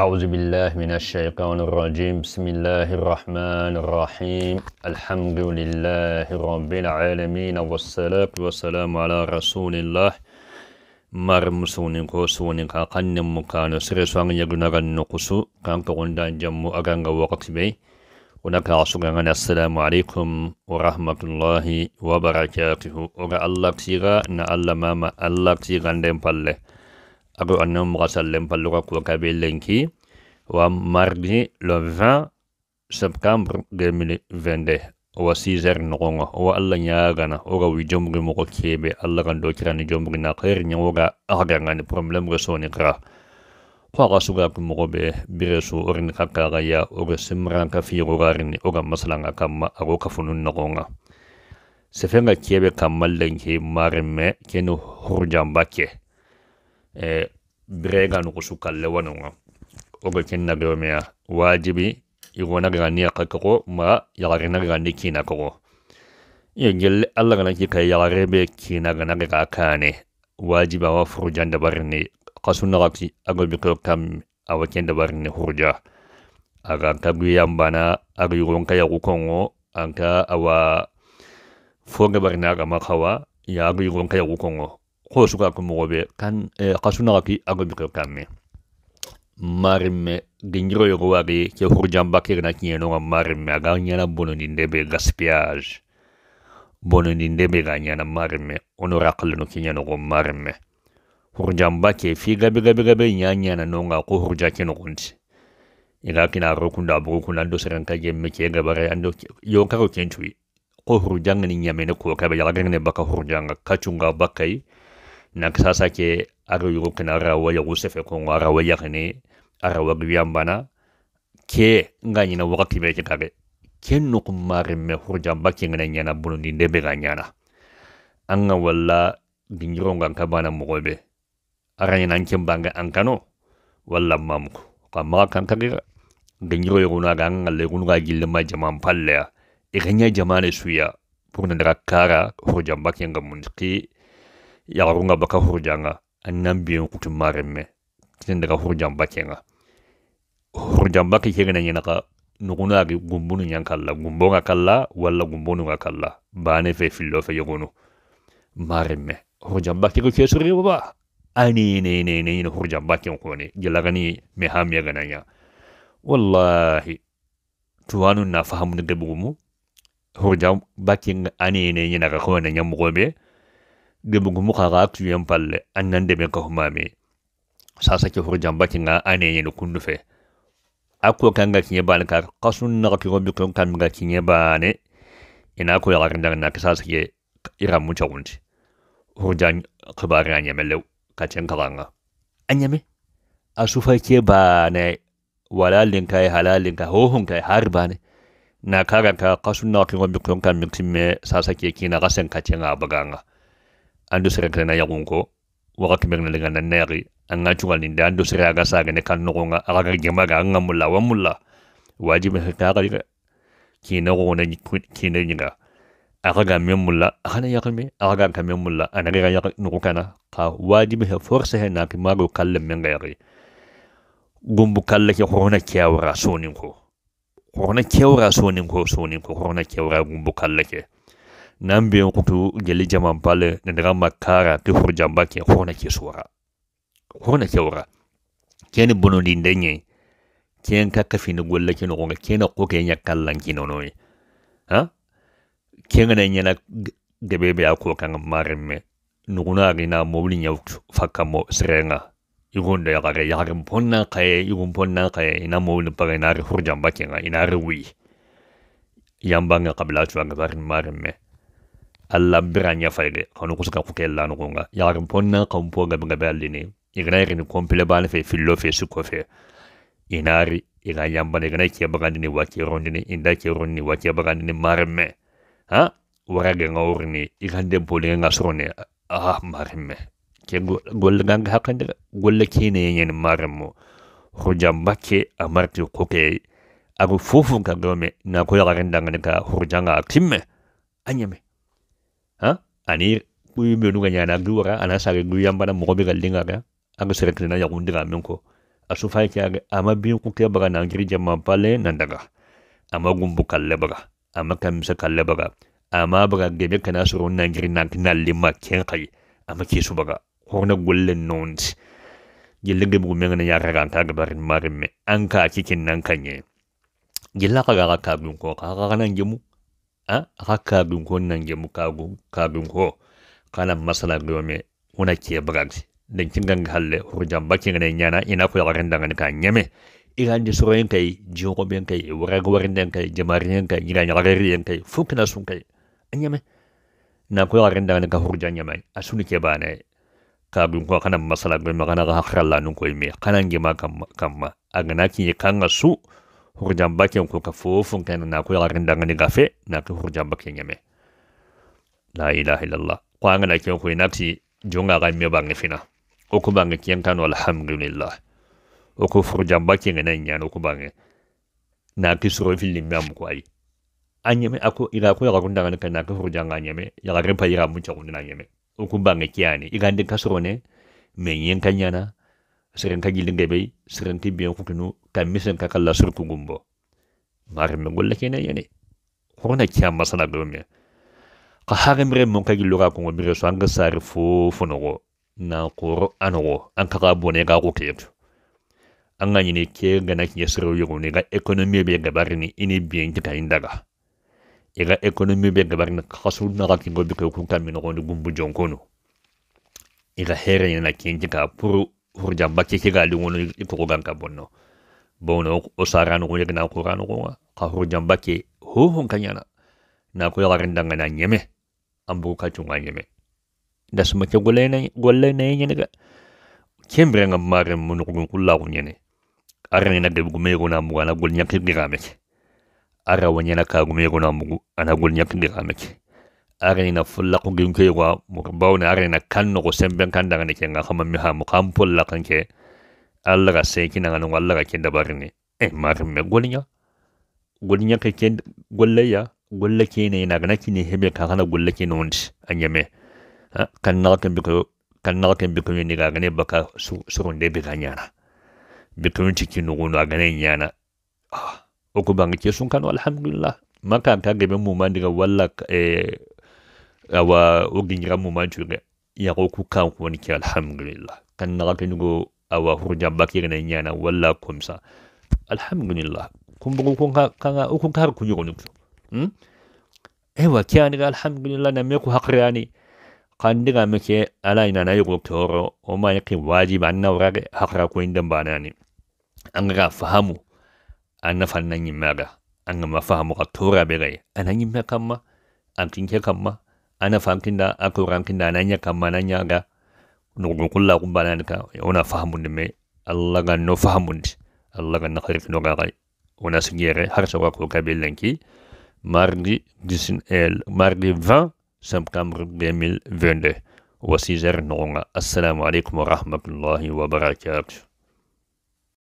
أعوذ بالله من الشيطان الرجيم بسم الله الرحمن الرحيم الحمد لله رب العالمين والصلاة والسلام على رسول الله مرمسون قوسون قاقن ka سرسوان mukano sire suan yagunaran nukusu kan ka gundan jammu aganga wakati bai السلام عليكم ورحمة الله وبركاته وغا الله تيغا نعلم ما الله تيغا نعلم par anam sallam palluka kuka belenki wa mardi le 20 septembre 2022 wa 6 heures nogongo wa alla nyagana oga wi jomri moko kebe alla kan kirani jomri na khair nyoga aga ngani problem resoni kra kwaga suga kumogo be biresu orin kaka gaya oga simran ka fi gogarini oga maslanga kama ago kafunun nogonga sefenga kebe kamallenki marme kenu hurjambake Eh, birega nukusu kallewanunga oga kenna gomea wajibi igona gani akakoko ma yagarina gani kina koko iyo gelle alla gana ki kay yagarebe kina gana ga kane wajiba wa furjan da barni qasuna gaki ago bi ko kam awaken da barni hurja aga kabu yambana aga yugon kay gukongo anka awa foga barna ga makawa ya aga yugon kay gukongo xoosugaku moxoɓe kan xasunagaki a gomi xew kan me marimme genjiro wagi ke hurjamba kegena kiñenonga marimme aga ñana bonondinde be gaspillage bonondinde be ga ñana marimme onora xalleno kiñanogo marimme hurjamba ke fi gabe gabe gabe ña ñananonga ko hurja ke noxonti iga kina rokunda bugukunda ando serenka gemme ke gabare ando yonkaro kencuyi ko hurjanga ni ñamene ko kabe yalagagene baka hurjanga kacunga bakai Naksa sake aro yugo kena arawa yugo sefe kongo arawa ya kene arawa gwiyan ke nga nyina wakati beke kare ken no me hurjan baki ngana nyana bunundi ndebe ga nyana anga walla dinjiro nga kabana mugobe aranya nanke banga ankano walla mamko kamma kankagira dinjiro yuguna ga anga le gunuga ma jaman palle e ya jamane suya pour kara hurjan baki nga yagarunga baka hurjanga annan biyan kutun marin me tin daga bakenga hurjan baki ke ganan yana ka nuguna ga gumbunun yan kalla gumbon ga kalla walla gumbonun ga fe fillo fe yagonu marin me hurjan baki ko kesuri ani ne ne ne ne hurjan bakin ko ne gilagani me hamiya wallahi tuwanu na fahamu ne gabugumu hurjan bakin ani ne yana ka ko ne yan mugobe tu tuyen palle an nan deme kahumame sasa ke hurjambakinga ane yeni kundu fe a ko kanga kiɲe bane kar kasun naxatigo bikon kanmiga kiɲe bane ina ko ka ke sasa ke iramu caxunti wunci. xibari a ɲeme lew ka cen kaxanga a ɲeme a sufa ke bane wala linkaye hala linka hohonkaye hari bane na karanka kasun naxatigo bikon kanmi me sasa ke kina xasen ka cenga baganga ando sere tena yagunko waxa kiberna lenga na neri anga chugalin da ando sere aga saga ne kan nogonga aga gemaga anga mulla wa mulla wajibi ka ga ga kina go na kina nyinga aga ga me mulla ana ya ga me aga ga me mulla ana ga ya no kana ka wajibi he force he na ki mago kallam men ga yari gumbu kalle ke horona kiyawra sonin ko horona kiyawra sonin ko sonin ko horona kiyawra gumbu kalle ke nan biyan kutu geli jaman pale na daga makara ki hurjamba ke hona ke sura hona ke wura keni bono din denye ken ka kafi ni golla ken ko ken ko ke nya kallan ki nono ha ken na nya na gebe be ko kan marme nuguna rina mobli nya fakka mo srenga igunda ya kare ya kare ponna kaye igun ponna kaye ina mobli pare na hurjamba ke ina rewi yambanga kabla tuwa gabarin marme alla biranya fayre kanu kusuka kuke lanu kunga yarin ponna kan ga gabe ni alline igna irin kompile bana fe fillo fe su kofe inari iga yamba ne gana ke bagandi ne wake ronni ne inda ke wa wake bagandi ne marme ha wara ga ngawr ne igande bole ah? nga sorone ah marme ke gol ganga hakande golle ne yen marmo jamba ke amarti ke agu fufu ka gome na ko yaga ndanga ne ka hurjanga timme anyame ani i benu ga ñana gi wara ana sage gu yambana mogo be gallinga ga aga seretina yagundi ga men asu fay ke aga ama bin ku ke baga na ngiri jamma pale nan daga ama gumbu kalle baga ama kamisa kalle baga ama baga gebe kana suru na ngiri na kinalli ma ken kai ama kesu baga horna gulle nonti gelle gebe gu men na yara ga ta gabarin marimme an ka kikin nan kanye gilla ka ga ka bin ko ka ga nan gemu A ha kabin ko nan gemu kabin ko kana masala me una ke bragsi dan kin ganga halle ho jamba kin ne nyana ina ko yaran daga ka nyame iran di soroyen kai ko ben kai waran waran den kai jamarin kai gira nyarari yen kai na sun kai nyame na ko yaran ne ka hurja nyame asuni ke bana kabin ko kana masala me kana ga haralla nun ko me kana ngema kamma kamma agana kin kanga su hurjamba ke ko ka fofun kan na ko yarin da gafe na ko hurjamba nyame la ilaha illallah ko an na ke ko inati ga me bangi fina o bangi kiyan kan alhamdulillah o ko hurjamba nyano ko bangi na ki suro filin me ko ai anyame ako ila ko yarin da ngani kan na hurjanga nyame yarin pa ira mu ta kunna nyame o bangi kiyani igande kasro ne kanyana serenta gillinga bai serenti biyan kutunu ka misan ka kalla surku gumbo mari men golla kene yene horna kya masana gomya ka hare mre mon ka gilluga ko mire so anga sare fo fonogo na qoro anogo an ka ga bone ga ko ketu an ga nyine ke ga na kiye sero yugo ne ga economy be ga barni ini biyan ki ta indaga e ga economy be ga barni ka su na ga kingo be ko kun kamino ko gumbu jonkono e ga here na kinji ka puru hurjabba keke ga lingo iko gan ka bonno bono o sara no ngone gna ko rano ko ka hurjabba ke ho hon kanyana na ko yaga renda ngana nyeme ambu ka chunga nyeme da suma ke golle ne golle ne nyene ga kembre ngam mare mun ko kulla ko nyene arani na de gume ko na mu ana gol nyakki ngira meke ara wanyana ka gume ko na mu ana gol nyakki ngira meke arani na fulla ko gin ke wa mo bawne arani na kanno ko semben kan daga ne ken ga kama mi ha mo kan fulla kan ke Allah ga sai kina ngana Allah ga kin dabar ne eh ma kan me golinya golinya ke ken golleya golle ke ne na gana kini hebe ka kana golle ke non me kan na kan bi ko kan na kan bi ko ni ga ne baka surun de bi nyana, bi ko cikin nugo ga ne nyana ah o ko bangi ke sun kan alhamdulillah maka ta gabe mu ma diga walla eh awa ogingiramu manture yako kukan kuwanike alhamdulillah kan nagakenugo awa hurjambakirina ñana walla comme ça alhamdulillah kumbugu kanga ukunkar kuñugonukso hmm? ewa kianiga alhamdulillah na meku hakrani kandiga meke ala ina na yugo toro o ma yake wajibi anna wurare hakra ko indan banani an ga fahamu anna fannan yin maga an ga mafahamu ka tora bere anan yin makamma an kinke kamma ana fahamu aku akoran kinda ananya kamma ga nukul kulla kumbanani ka ona fahamundi me allah ga no fahamundi allah ga na no ga gai ona sigere har sawa ko kabellanki mardi el mardi 20 septembre 2022 وسيزر نونغا السلام عليكم ورحمة الله وبركاته